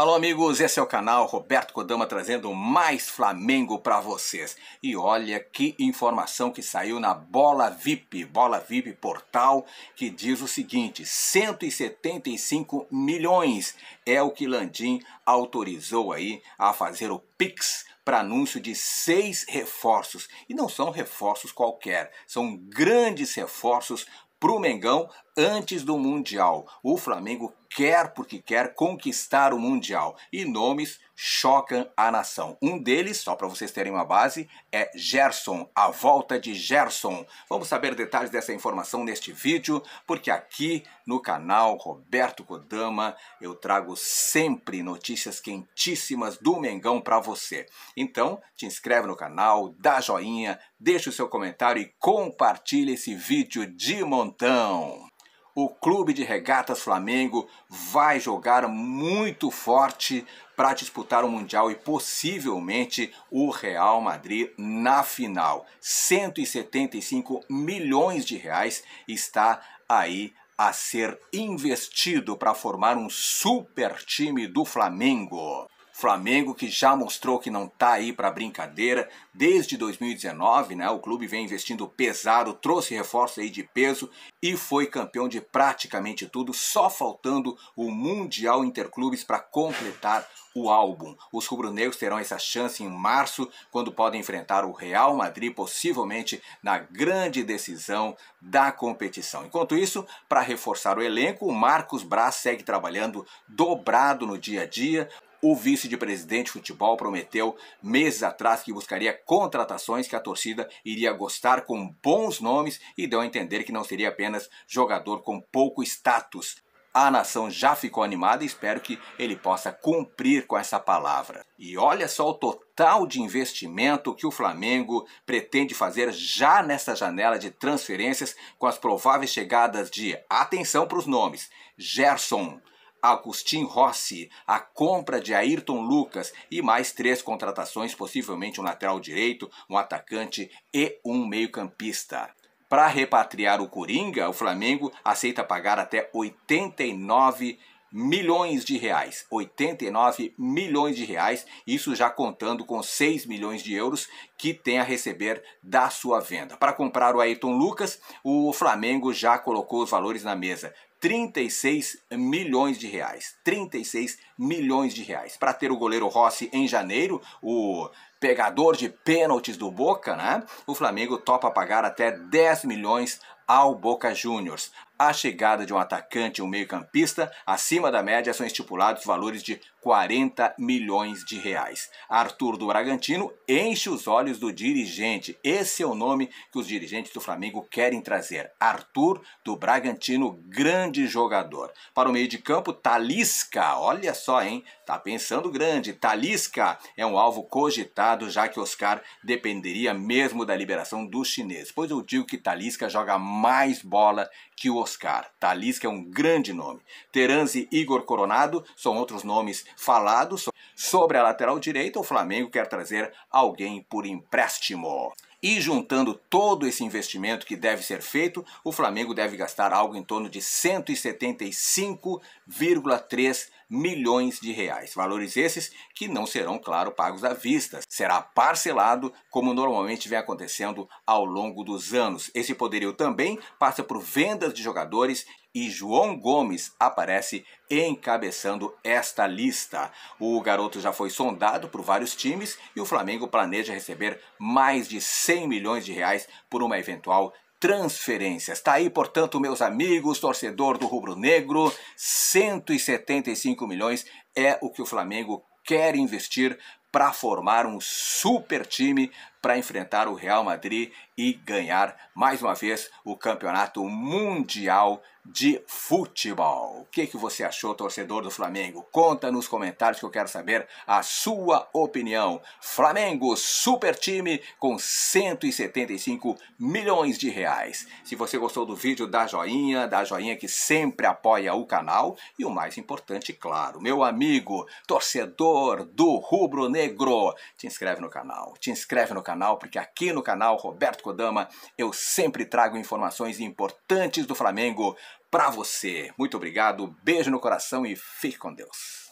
Alô amigos, esse é o canal Roberto Kodama trazendo mais Flamengo para vocês. E olha que informação que saiu na Bola VIP, Bola VIP Portal, que diz o seguinte: 175 milhões é o que Landim autorizou aí a fazer o Pix para anúncio de seis reforços. E não são reforços qualquer, são grandes reforços para o Mengão antes do Mundial. O Flamengo quer porque quer conquistar o Mundial. E nomes chocam a nação. Um deles, só para vocês terem uma base, é Gerson, a volta de Gerson. Vamos saber detalhes dessa informação neste vídeo, porque aqui no canal Roberto Kodama eu trago sempre notícias quentíssimas do Mengão para você. Então, te inscreve no canal, dá joinha, deixa o seu comentário e compartilha esse vídeo de montão o Clube de Regatas Flamengo vai jogar muito forte para disputar o Mundial e possivelmente o Real Madrid na final. 175 milhões de reais está aí a ser investido para formar um super time do Flamengo. Flamengo que já mostrou que não tá aí para brincadeira. Desde 2019, né, o clube vem investindo pesado, trouxe reforço aí de peso e foi campeão de praticamente tudo, só faltando o Mundial Interclubes para completar o álbum. Os rubro-negros terão essa chance em março, quando podem enfrentar o Real Madrid, possivelmente na grande decisão da competição. Enquanto isso, para reforçar o elenco, o Marcos Braz segue trabalhando dobrado no dia a dia. O vice-presidente de futebol prometeu meses atrás que buscaria contratações que a torcida iria gostar com bons nomes e deu a entender que não seria apenas jogador com pouco status. A nação já ficou animada e espero que ele possa cumprir com essa palavra. E olha só o total de investimento que o Flamengo pretende fazer já nessa janela de transferências com as prováveis chegadas de, atenção para os nomes, Gerson, Agustin Rossi, a compra de Ayrton Lucas e mais três contratações, possivelmente um lateral direito, um atacante e um meio-campista. Para repatriar o Coringa, o Flamengo aceita pagar até 89 milhões de reais, 89 milhões de reais, isso já contando com 6 milhões de euros que tem a receber da sua venda. Para comprar o Ayrton Lucas, o Flamengo já colocou os valores na mesa: 36 milhões de reais. 36 milhões de reais. Para ter o goleiro Rossi em janeiro, o pegador de pênaltis do Boca, né? O Flamengo topa pagar até 10 milhões ao Boca Juniors. A chegada de um atacante ou um meio-campista acima da média são estipulados valores de 40 milhões de reais. Arthur do Bragantino enche os olhos do dirigente. Esse é o nome que os dirigentes do Flamengo querem trazer. Arthur do Bragantino, grande jogador. Para o meio de campo, Talisca. Olha só, hein? Tá pensando grande. Talisca é um alvo cogitado, já que Oscar dependeria mesmo da liberação do chinês. Pois eu digo que Talisca joga mais bola que o Oscar. Oscar. Talisca é um grande nome. Terans e Igor Coronado são outros nomes falados. Sobre a lateral direita, o Flamengo quer trazer alguém por empréstimo. E juntando todo esse investimento que deve ser feito, o Flamengo deve gastar algo em torno de 175,3 milhões de reais. Valores esses que não serão, claro, pagos à vista. Será parcelado, como normalmente vem acontecendo ao longo dos anos. Esse poderio também passa por vendas de jogadores e João Gomes aparece encabeçando esta lista. O garoto já foi sondado por vários times e o Flamengo planeja receber mais de 100 milhões de reais por uma eventual transferências. Está aí, portanto, meus amigos, torcedor do Rubro Negro, 175 milhões é o que o Flamengo quer investir para formar um super time para enfrentar o Real Madrid e ganhar mais uma vez o Campeonato Mundial de Futebol. O que, que você achou, torcedor do Flamengo? Conta nos comentários que eu quero saber a sua opinião. Flamengo, super time com 175 milhões de reais. Se você gostou do vídeo, dá joinha, dá joinha que sempre apoia o canal. E o mais importante, claro, meu amigo, torcedor do Rubro Negro, te inscreve no canal, te inscreve no canal canal, porque aqui no canal Roberto Kodama eu sempre trago informações importantes do Flamengo para você. Muito obrigado, beijo no coração e fique com Deus.